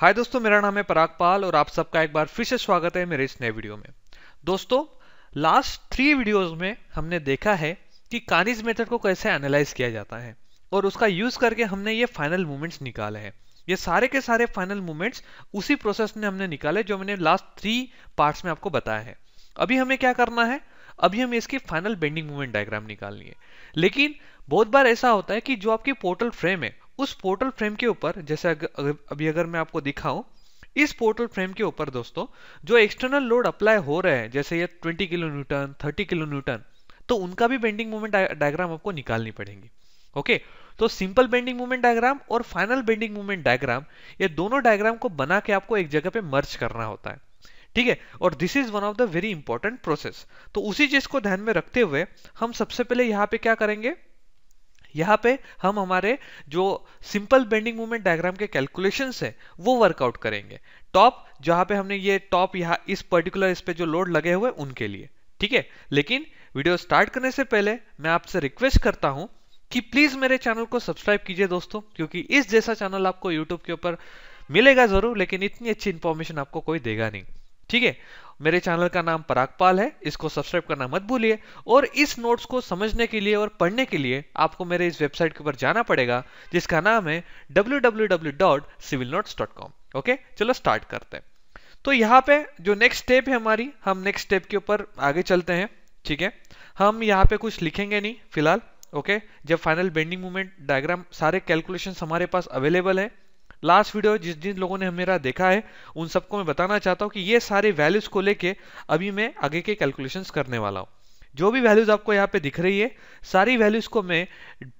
हाय दोस्तों मेरा नाम है पराग पाल और आप सबका एक बार फिर से स्वागत है मेरे इस नए वीडियो में दोस्तों लास्ट थ्री वीडियोस में हमने देखा है कि कानिज मेथड को कैसे एनालाइज किया जाता है और उसका यूज करके हमने ये फाइनल मूवमेंट्स निकाले हैं ये सारे के सारे फाइनल मूवमेंट्स उसी प्रोसेस में हमने निकाले जो मैंने लास्ट थ्री पार्ट्स में आपको बताया है अभी हमें क्या करना है अभी हमें इसकी फाइनल बेंडिंग मूवमेंट डायग्राम निकालनी है लेकिन बहुत बार ऐसा होता है कि जो आपकी पोर्टल फ्रेम है उस पोर्टल फ्रेम के ऊपर जैसे अभी अगर मैं आपको दिखाऊं इस पोर्टल फ्रेम के ऊपर दोस्तों जो एक्सटर्नल लोड अप्लाई हो रहे हैं जैसे ये 20 किलो न्यूटन 30 किलो न्यूटन तो उनका भी बेंडिंग मूवमेंट डायग्राम आपको निकालनी पड़ेगी ओके तो सिंपल बेंडिंग मूवमेंट डायग्राम और फाइनल बेंडिंग मूवमेंट डायग्राम ये दोनों डायग्राम को बना के आपको एक जगह पे मर्ज करना होता है ठीक है और this is one of the very important process तो उसी चीज को ध्यान में रखते हुए हम सबसे पहले यहाँ पे क्या करेंगे यहाँ पे हम हमारे जो सिंपल बेंडिंग मूवमेंट डायग्राम के कैलकुलेशन है वो वर्कआउट करेंगे टॉप जहां पे हमने ये टॉप यहाँ इस पर्टिकुलर इस पे जो लोड लगे हुए उनके लिए ठीक है लेकिन वीडियो स्टार्ट करने से पहले मैं आपसे रिक्वेस्ट करता हूं कि प्लीज मेरे चैनल को सब्सक्राइब कीजिए दोस्तों क्योंकि इस जैसा चैनल आपको यूट्यूब के ऊपर मिलेगा जरूर लेकिन इतनी अच्छी इंफॉर्मेशन आपको कोई देगा नहीं ठीक है मेरे चैनल का नाम परागपाल है इसको सब्सक्राइब करना मत भूलिए और इस नोट्स को समझने के लिए और पढ़ने के लिए आपको मेरे इस वेबसाइट के ऊपर जाना पड़ेगा जिसका नाम है www.civilnotes.com ओके चलो स्टार्ट करते हैं तो यहाँ पे जो नेक्स्ट स्टेप है हमारी हम नेक्स्ट स्टेप के ऊपर आगे चलते हैं ठीक है हम यहाँ पे कुछ लिखेंगे नहीं फिलहाल ओके जब फाइनल बेंडिंग मूवमेंट डायग्राम सारे कैलकुलेशन हमारे पास अवेलेबल है लास्ट वीडियो जिस जिन लोगों ने मेरा देखा है उन सबको मैं बताना चाहता हूँ कि ये सारे वैल्यूज़ को लेके अभी मैं आगे के कैलकुलेशंस करने वाला हूँ जो भी वैल्यूज़ आपको यहाँ पे दिख रही है सारी वैल्यूज़ को मैं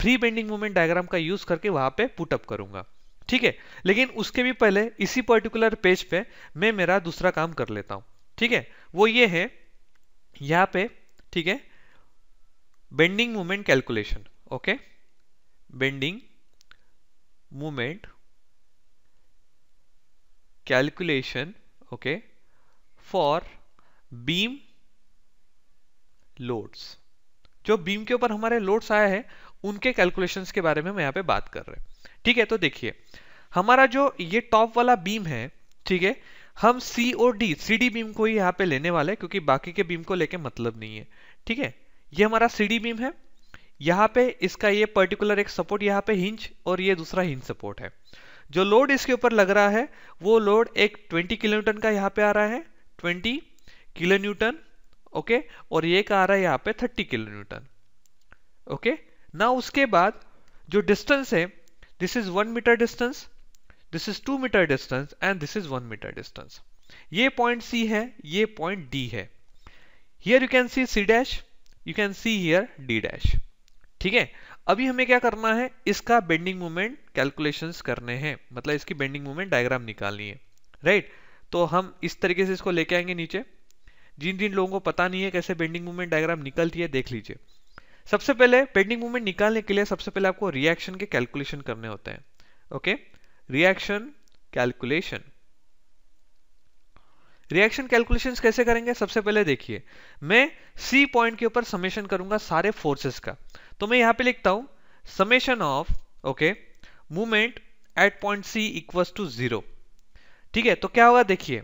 फ्री बेंडिंग मूवमेंट डायग्राम का यूज़ करके वहां पे पुटअप करूंगा ठीक है लेकिन उसके भी पहले इसी पर्टिकुलर पेज पे मैं मेरा दूसरा काम कर लेता हूँ ठीक है वो ये है यहाँ पे ठीक है bending movement calculation okay bending movement calculation okay for beam loads जो बीम के ऊपर हमारे लोड्स आए है उनके कैलकुलेशंस के बारे में मैं यहाँ पे बात कर रहे हैं ठीक है तो देखिए हमारा जो ये टॉप वाला बीम है ठीक है हम C O D C D beam को ही यहाँ पे लेने वाले हैं क्योंकि बाकी के बीम को लेके मतलब नहीं है ठीक है ये हमारा सी डी बीम है यहाँ पे इसका ये पर्टिकुलर एक सपोर्ट यहाँ पे हिंज और ये दूसरा हिंज सपोर्ट है जो लोड इसके ऊपर लग रहा है वो लोड एक 20 किलो न्यूटन का यहाँ पे आ रहा है 20 किलो न्यूटन ओके और ये का आ रहा है यहाँ पे 30 किलो न्यूटन ओके ना उसके बाद जो डिस्टेंस है this is one metre distance this is two metre distance and this is one metre distance ये पॉइंट सी है ये पॉइंट डी है here you can see C dash you can see here D dash ठीक है अभी हमें क्या करना है इसका बेंडिंग मूवमेंट कैलकुलेशन करने हैं मतलब इसकी बेंडिंग मूवमेंट डायग्राम निकालनी है राइट तो हम इस तरीके से इसको लेके आएंगे नीचे जिन जिन लोगों को पता नहीं है कैसे बेंडिंग मूवमेंट डायग्राम निकलती है देख लीजिए सबसे पहले बेंडिंग मूवमेंट निकालने के लिए सबसे पहले आपको रिएक्शन के कैलकुलेशन करने होते हैं okay reaction calculation reaction calculations कैसे करेंगे सबसे पहले देखिए मैं सी पॉइंट के ऊपर समेशन करूंगा सारे फोर्सेस का तो मैं यहां पे लिखता हूं summation of okay movement at point C equal to zero ठीक है तो क्या होगा देखिए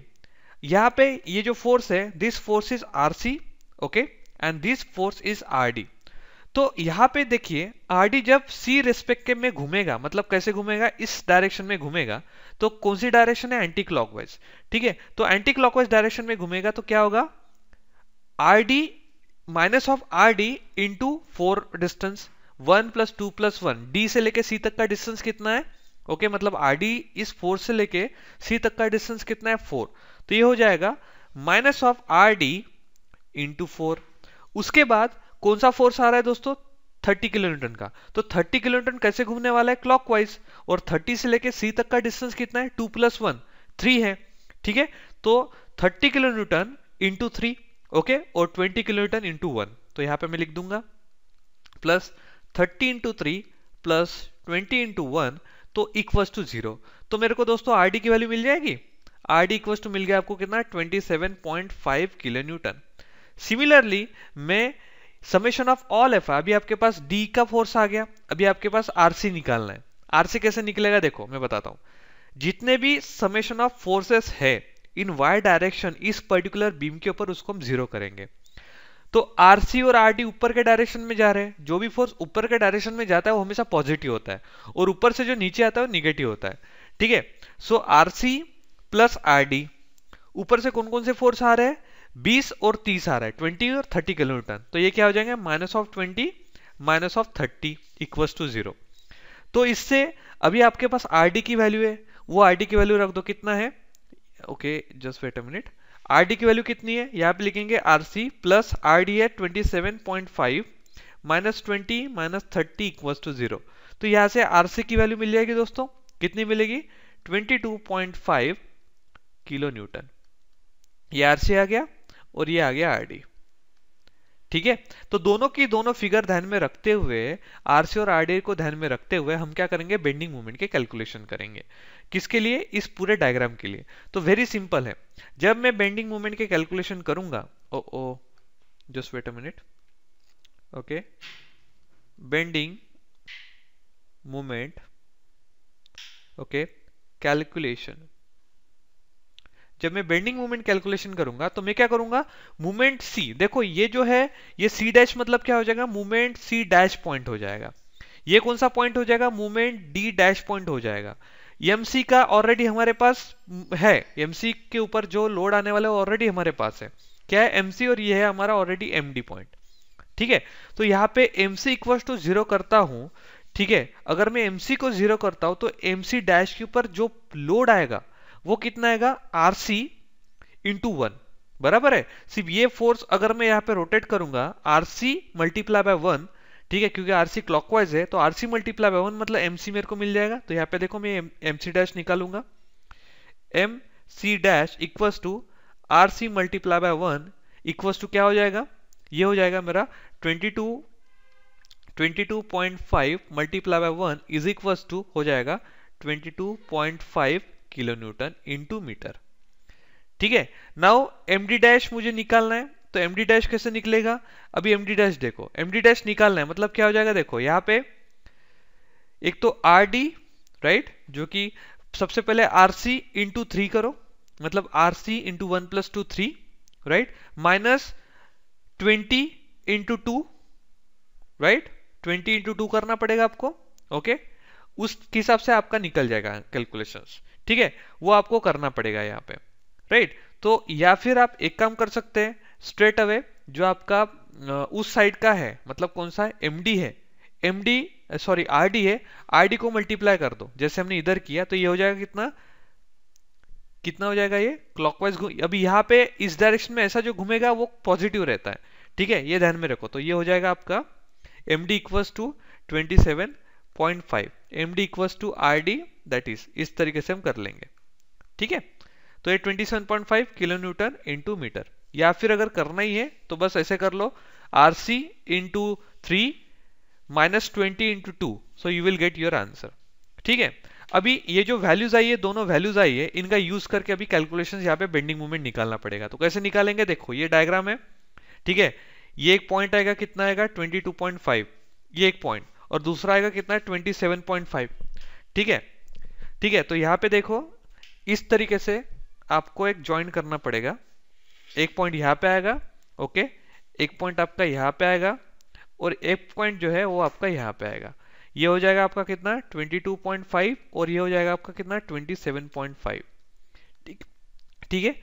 यहां पे ये जो फोर्स है this force is R C okay and this force is R D तो यहां पे देखिए आर जब सी के में घूमेगा मतलब कैसे घूमेगा इस डायरेक्शन में घूमेगा तो कौन सी डायरेक्शन है एंटी क्लॉकवाइज ठीक है तो एंटी क्लॉकवाइज डायरेक्शन में घूमेगा तो क्या होगा R D minus of R D into four distance one plus two plus one D से लेके सी तक का डिस्टेंस कितना है ओके okay, मतलब आर डी इस फोर से लेके सी तक का डिस्टेंस कितना है फोर तो ये हो जाएगा minus of R D into four उसके बाद कौन सा फोर्स आ रहा है दोस्तों 30 किलोमीटर का तो 30 किलोमीटर कैसे घूमने वाला है क्लॉकवाइज और 30 से लेके सी तक का डिस्टेंस कितना है 2 प्लस वन थ्री है ठीक है तो 30 किलोमीटर इंटू थ्री ओके और 20 किलो न्यूटन इंटू वन तो यहां पे मैं लिख दूंगा plus 30 into three plus twenty into one तो इक्वस टू जीरो तो मेरे को दोस्तों आर की वैल्यू मिल जाएगी आर डी इक्वस टू मिल गया आपको कितना 27.5 किलो न्यूटन सिमिलरली मैं समेशन ऑफ ऑल एफ अभी आपके पास डी का फोर्स आ गया अभी आपके पास आरसी निकालना है आरसी कैसे निकलेगा देखो मैं बताता हूँ जितने भी समेशन ऑफ फोर्सेस है इन वाई डायरेक्शन इस पर्टिकुलर बीम के ऊपर उसको हम जीरो करेंगे तो आर सी और आर डी ऊपर के डायरेक्शन में जा रहे हैं जो भी फोर्स ऊपर के डायरेक्शन में जाता है वो हमेशा पॉजिटिव होता है और ऊपर से जो नीचे आता है वो निगेटिव होता है ठीक है so R C plus R D ऊपर से कौन कौन से फोर्स आ रहे हैं 20 और 30 आ रहा है 20 और 30 किलोमीटर तो ये क्या हो जाएंगे minus of 20 minus of 30 equals to zero तो इससे अभी आपके पास आर डी की वैल्यू है वो आर डी की वैल्यू रख दो कितना है okay just wait a minute R की वैल्यू कितनी है यहाँ पे लिखेंगे R C plus R D है twenty seven point five minus twenty minus thirty equals to zero तो यहाँ से आर की वैल्यू मिल जाएगी दोस्तों कितनी मिलेगी twenty two point five kilo newton ये आर आ गया और ये आ गया आर डी ठीक है तो दोनों की दोनों फिगर ध्यान में रखते हुए आरसी और आरडी को ध्यान में रखते हुए हम क्या करेंगे बेंडिंग मूवमेंट के कैलकुलेशन करेंगे किसके लिए इस पूरे डायग्राम के लिए तो वेरी सिंपल है जब मैं बेंडिंग मूवमेंट के कैलकुलेशन करूंगा oh oh just wait a minute okay bending movement okay calculation जब मैं बेंडिंग मूवमेंट कैलकुलेशन करूंगा तो मैं क्या करूंगा मूवमेंट सी देखो ये जो है ये सी डैश मतलब क्या हो जाएगा मूवमेंट सी डैश पॉइंट हो जाएगा ये कौन सा पॉइंट हो जाएगा मूवमेंट डी डैश पॉइंट हो जाएगा एमसी का ऑलरेडी हमारे पास है एमसी के ऊपर जो लोड आने वाला है ऑलरेडी हमारे पास है क्या है एमसी और ये है हमारा ऑलरेडी एमडी पॉइंट ठीक है तो यहाँ पे एमसी इक्वल टू जीरो करता हूं ठीक है अगर मैं एमसी को जीरो करता हूं तो एमसी डैश के ऊपर जो लोड आएगा वो कितना आएगा आर सी इंटू वन बराबर है सिर्फ ये फोर्स अगर मैं यहाँ पे रोटेट करूंगा R C multiply by one ठीक है क्योंकि आर सी क्लॉकवाइज है तो R C multiply by one मतलब एम सी मेरे को मिल जाएगा तो यहाँ पे देखो मैं एम सी डैश निकालूंगा M C dash equals to R C multiply by one equals to क्या हो जाएगा ये हो जाएगा मेरा twenty two twenty two point five multiply by one is equals to हो जाएगा twenty two point five kilo newton into metre ठीक है नाउ एम डी डैश मुझे निकालना है तो एम डी डैश कैसे निकलेगा अभी एम डी डैश देखो एम डी डैश निकालना है मतलब क्या हो जाएगा देखो यहां पे एक तो आर डी राइट जो कि सबसे पहले आर सी इंटू थ्री करो मतलब R C into one plus two three right minus twenty into two right twenty into two करना पड़ेगा आपको ओके okay? उस हिसाब से आपका निकल जाएगा कैलकुलेशंस ठीक है वो आपको करना पड़ेगा यहाँ पे राइट तो या फिर आप एक काम कर सकते हैं स्ट्रेट अवे जो आपका उस साइड का है मतलब कौन सा है एम है एम सॉरी आर है आर को मल्टीप्लाई कर दो जैसे हमने इधर किया तो ये हो जाएगा कितना कितना हो जाएगा ये क्लॉकवाइज अभी यहाँ पे इस डायरेक्शन में ऐसा जो घूमेगा वो पॉजिटिव रहता है ठीक है ये ध्यान में रखो तो ये हो जाएगा आपका M D two twenty seven point five M D two R D that is इस तरीके से हम कर लेंगे ठीक है तो ये 27.5 किलो न्यूटन इंटू मीटर या फिर अगर करना ही है तो बस ऐसे कर लो R C into three minus twenty into two so you will get your answer ठीक है अभी ये जो वैल्यूज आई है दोनों वैल्यूज आई है इनका यूज करके अभी कैलकुलेशन यहाँ पे बेंडिंग मूवमेंट निकालना पड़ेगा तो कैसे निकालेंगे देखो ये डायग्राम है ठीक है ये एक पॉइंट आएगा कितना आएगा 22.5 ये एक पॉइंट और दूसरा आएगा कितना है 27.5 ठीक है ठीक है तो यहां पे देखो इस तरीके से आपको एक ज्वाइन करना पड़ेगा एक पॉइंट यहां पे आएगा ओके एक पॉइंट आपका यहां पे आएगा और एक पॉइंट जो है वो आपका यहां पे आएगा ये हो जाएगा आपका कितना 22.5 और ये हो जाएगा आपका कितना 27.5 ठीक ठीक है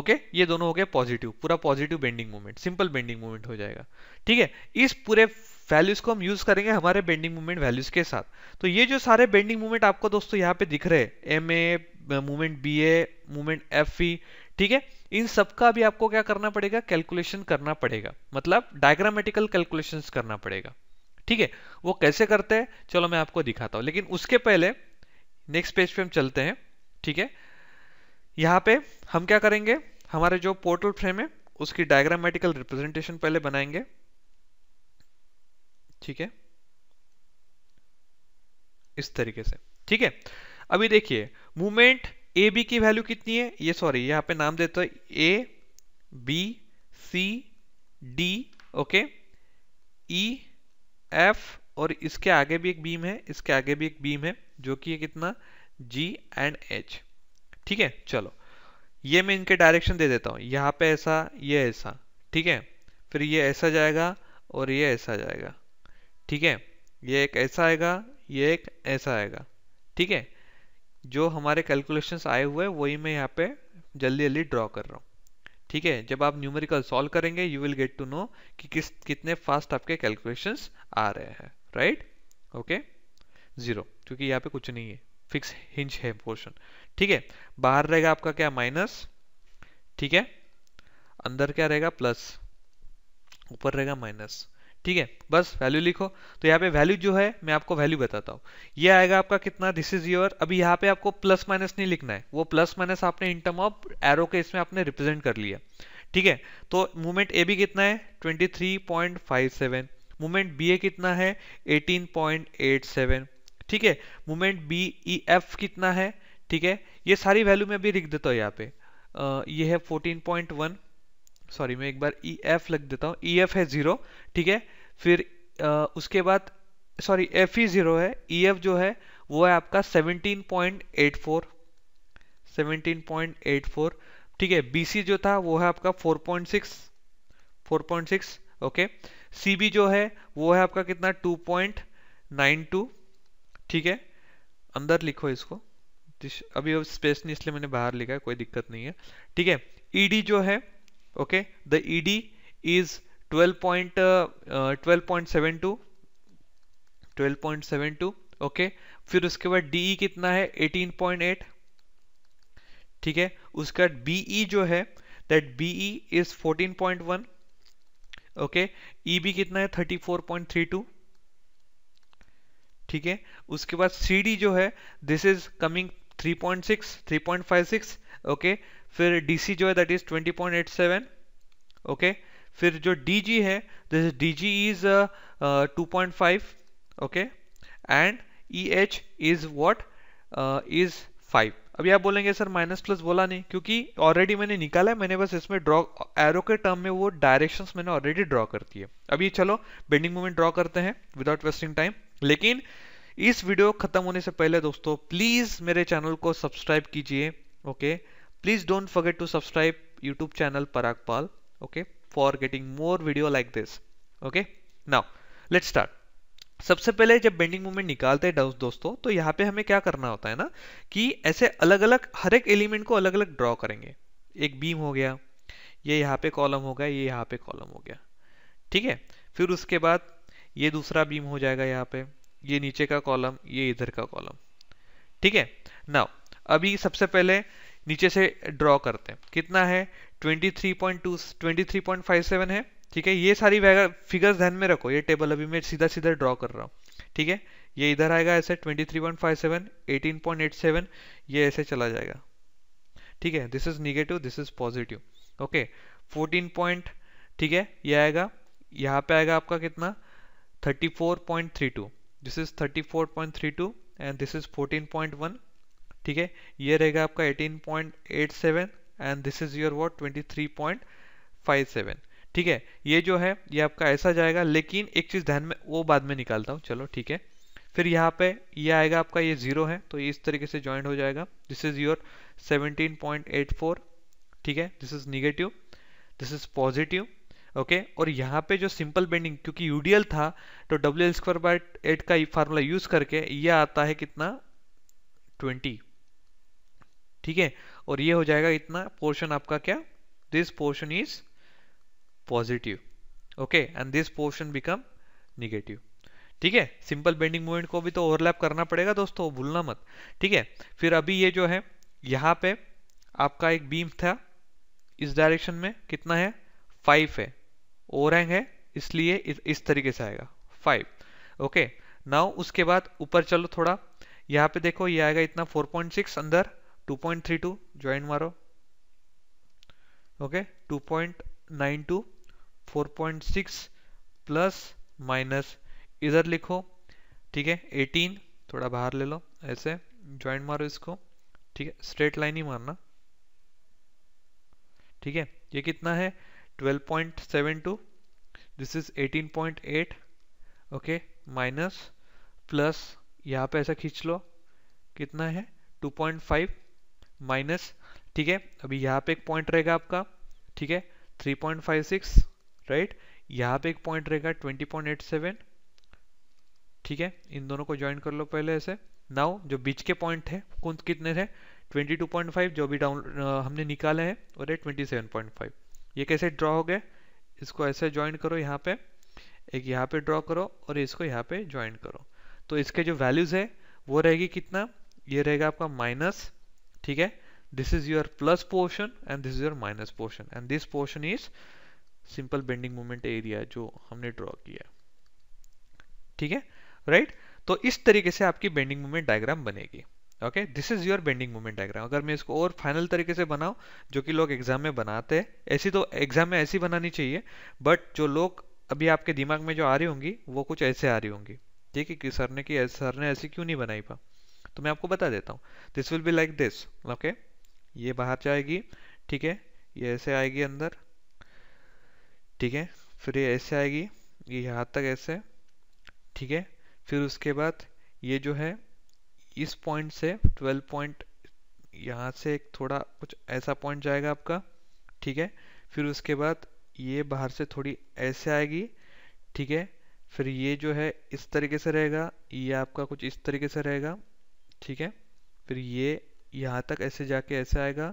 ओके ये दोनों हो गए पॉजिटिव पूरा positive bending moment simple bending moment हो जाएगा ठीक है इस पूरे वैल्यूज को हम यूज करेंगे हमारे बेंडिंग मूवमेंट वैल्यूज के साथ तो ये जो सारे बेंडिंग मूवमेंट आपको दोस्तों यहाँ पे दिख रहे हैं M A movement B A movement F E ठीक है इन सब का भी आपको क्या करना पड़ेगा कैलकुलेशन करना पड़ेगा मतलब डायग्रामेटिकल कैलकुलेशन करना पड़ेगा ठीक है वो कैसे करते हैं चलो मैं आपको दिखाता हूँ लेकिन उसके पहले नेक्स्ट पेज पे हम चलते हैं ठीक है यहाँ पे हम क्या करेंगे हमारे जो पोर्टल फ्रेम है उसकी डायग्रामेटिकल रिप्रेजेंटेशन पहले बनाएंगे ठीक है इस तरीके से ठीक है अभी देखिए मूवमेंट ए बी की वैल्यू कितनी है ये सॉरी यहां पे नाम देता है A B C D okay E F और इसके आगे भी एक बीम है इसके आगे भी एक बीम है जो कि है कितना जी एंड एच ठीक है चलो ये मैं इनके डायरेक्शन दे देता हूं यहां पे ऐसा ये ऐसा ठीक है फिर ये ऐसा जाएगा और ये ऐसा जाएगा ठीक है ये एक ऐसा आएगा ये एक ऐसा आएगा ठीक है जो हमारे कैलकुलेशंस आए हुए वही मैं यहाँ पे जल्दी जल्दी ड्रॉ कर रहा हूँ ठीक है जब आप न्यूमेरिकल सॉल्व करेंगे you will get to know कि किस कितने फास्ट आपके कैलकुलेशंस आ रहे हैं राइट ओके जीरो क्योंकि यहाँ पे कुछ नहीं है फिक्स हिंज है पोर्शन ठीक है बाहर रहेगा आपका क्या माइनस ठीक है अंदर क्या रहेगा प्लस ऊपर रहेगा माइनस ठीक है बस वैल्यू लिखो तो यहाँ पे वैल्यू जो है मैं आपको वैल्यू बताता हूँ ये आएगा आपका कितना दिस इज योर अभी यहाँ पे आपको प्लस माइनस नहीं लिखना है वो प्लस माइनस आपने इन टर्म ऑफ एरो के इसमें आपने रिप्रेजेंट कर लिया ठीक है तो मूवमेंट ए भी कितना है सेवन मूवमेंट बी ए कितना है सेवन ठीक है मूवमेंट बी ई एफ कितना है ठीक है ये सारी वैल्यू मैं अभी लिख देता हूँ यहाँ पे आ, ये है वन सॉरी मैं एक बार ई e एफ लिख देता हूँ ई e एफ है ज़ीरो ठीक है फिर आ, उसके बाद सॉरी एफ ई ज़ीरो है ई e एफ जो है वो है आपका 17.84 17.84 ठीक है बी सी जो था वो है आपका 4.6 4.6 ओके सी बी जो है वो है आपका कितना 2.92 ठीक है अंदर लिखो इसको अभी स्पेस नहीं इसलिए मैंने बाहर लिखा है कोई दिक्कत नहीं है ठीक है ईडी जो है okay the ED is 12.12.72 12.72 uh, uh, okay फिर उसके बाद DE कितना है 18.8 ठीक है उसका BE जो है that BE is 14.1 okay EB कितना है 34.32 ठीक है उसके बाद सी डी जो है दिस इज कमिंग 3.6 3.56 ओके फिर डीसी जो है दैट इज 20.87 ओके फिर जो डीजी है this DG is 2.5 okay and E H is what is 5 अभी आप बोलेंगे सर माइनस प्लस बोला नहीं क्योंकि ऑलरेडी मैंने निकाला है मैंने बस इसमें ड्रॉ एरो के टर्म में वो डायरेक्शंस मैंने ऑलरेडी ड्रॉ कर दिए अभी चलो बेंडिंग मूवमेंट ड्रॉ करते हैं विदाउट वेस्टिंग टाइम लेकिन इस वीडियो खत्म होने से पहले दोस्तों प्लीज़ मेरे चैनल को सब्सक्राइब कीजिए okay okay? Please don't forget to subscribe YouTube channel Paragpal. Okay, for getting more video like this. Okay, now let's start. सबसे पहले जब बेंडिंग मूवमेंट निकालते हैं दोस्तों तो यहाँ पे हमें क्या करना होता है ना कि ऐसे अलग अलग हर एक एलिमेंट को अलग अलग ड्रॉ करेंगे एक बीम हो गया ये यहाँ पे कॉलम हो गया ये यहाँ पे कॉलम हो गया ठीक है फिर उसके बाद ये दूसरा बीम हो जाएगा यहाँ पे ये नीचे का कॉलम ये इधर का कॉलम ठीक है ना अभी सबसे पहले नीचे से ड्रॉ करते हैं कितना है 23.2 23.57 है ठीक है ये सारी फिगर्स ध्यान में रखो ये टेबल अभी मैं सीधा सीधा ड्रॉ कर रहा हूँ ठीक है ये इधर आएगा ऐसे 23.57 18.87 ये ऐसे चला जाएगा ठीक है this is negative this is positive okay 14 point ठीक है ये आएगा यहाँ पे आएगा आपका कितना 34.32 this is 34.32 and this is 14.1 ठीक है ये रहेगा आपका 18.87 and this is your what 23.57 ठीक है ये जो है ये आपका ऐसा जाएगा लेकिन एक चीज़ ध्यान में वो बाद में निकालता हूँ चलो ठीक है फिर यहाँ पे ये आएगा आपका ये जीरो है तो ये इस तरीके से ज्वाइंट हो जाएगा दिस इज योर 17.84 ठीक है this is negative this is positive okay okay, और यहाँ पे जो सिंपल बेंडिंग क्योंकि यूडीएल था तो W L square by eight का फार्मूला यूज करके ये आता है कितना 20 ठीक है और ये हो जाएगा इतना पोर्शन आपका क्या this portion is positive okay and this portion become negative ठीक है सिंपल बेंडिंग मूवमेंट को भी तो ओवरलैप करना पड़ेगा दोस्तों भूलना मत ठीक है फिर अभी ये जो है यहाँ पे आपका एक बीम था इस डायरेक्शन में कितना है फाइव है ओवरहैंग है इसलिए इस, तरीके से आएगा फाइव ओके नाउ उसके बाद ऊपर चलो थोड़ा यहाँ पे देखो ये आएगा इतना 4.6 अंदर two point three two join मारो okay two point nine two four point six plus minus इधर लिखो ठीक है एटीन थोड़ा बाहर ले लो ऐसे जॉइंट मारो इसको ठीक है स्ट्रेट लाइन ही मारना ठीक है ये कितना है twelve point seven two this is eighteen point eight okay minus plus यहाँ पे ऐसा खींच लो कितना है टू पॉइंट फाइव माइनस ठीक है अभी यहाँ पे एक पॉइंट रहेगा आपका ठीक है 3.56 राइट यहाँ पे एक पॉइंट रहेगा 20.87 ठीक है इन दोनों को ज्वाइन कर लो पहले ऐसे नाउ जो बीच के पॉइंट है कौन कितने पॉइंट 22.5 जो भी डाउन हमने निकाले हैं और है फाइव ये कैसे ड्रॉ हो गए इसको ऐसे ज्वाइन करो यहाँ पे एक यहाँ पे ड्रॉ करो और इसको यहाँ पे ज्वाइन करो तो इसके जो वैल्यूज़ है वो रहेगी कितना ये रहेगा आपका माइनस ठीक है this is your plus portion and this is your minus portion and this portion is simple bending moment area जो हमने ड्रॉ किया ठीक है right तो इस तरीके से आपकी बेंडिंग मोमेंट डायग्राम बनेगी okay this is your bending moment diagram अगर मैं इसको और फाइनल तरीके से बनाऊं जो कि लोग एग्जाम में बनाते हैं ऐसी तो एग्जाम में ऐसी बनानी चाहिए बट जो लोग अभी आपके दिमाग में जो आ रही होंगी वो कुछ ऐसे आ रही होंगी ठीक है कि सर ने कि सर ने ऐसी क्यों नहीं बनाई पा तो मैं आपको बता देता हूँ this will be like this okay ये बाहर जाएगी ठीक है ये ऐसे आएगी अंदर ठीक है फिर ये ऐसे आएगी ये यहाँ तक ऐसे ठीक है फिर उसके बाद ये जो है इस पॉइंट से 12 पॉइंट यहाँ से एक थोड़ा कुछ ऐसा पॉइंट जाएगा आपका ठीक है फिर उसके बाद ये बाहर से थोड़ी ऐसे आएगी ठीक है फिर ये जो है इस तरीके से रहेगा ये आपका कुछ इस तरीके से रहेगा ठीक है फिर ये यहाँ तक ऐसे जाके ऐसे आएगा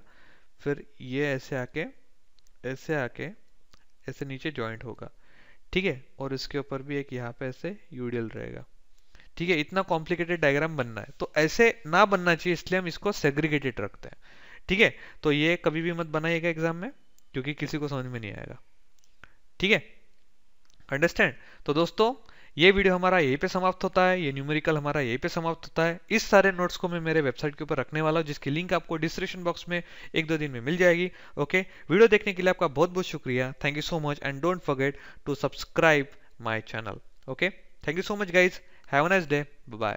फिर ये ऐसे आके ऐसे आके ऐसे नीचे जॉइंट होगा ठीक है और इसके ऊपर भी एक यहाँ पे ऐसे यूडियल रहेगा ठीक है इतना कॉम्प्लिकेटेड डायग्राम बनना है तो ऐसे ना बनना चाहिए इसलिए हम इसको सेग्रीगेटेड रखते हैं ठीक है तो ये कभी भी मत बनाइएगा एग्जाम में क्योंकि किसी को समझ में नहीं आएगा ठीक है अंडरस्टैंड तो दोस्तों ये वीडियो हमारा यहीं पे समाप्त होता है ये न्यूमेरिकल हमारा यहीं पे समाप्त होता है इस सारे नोट्स को मैं मेरे वेबसाइट के ऊपर रखने वाला हूँ जिसकी लिंक आपको डिस्क्रिप्शन बॉक्स में एक दो दिन में मिल जाएगी ओके वीडियो देखने के लिए आपका बहुत बहुत शुक्रिया thank you so much and don't forget to subscribe my channel okay thank you so much guys have a nice day bye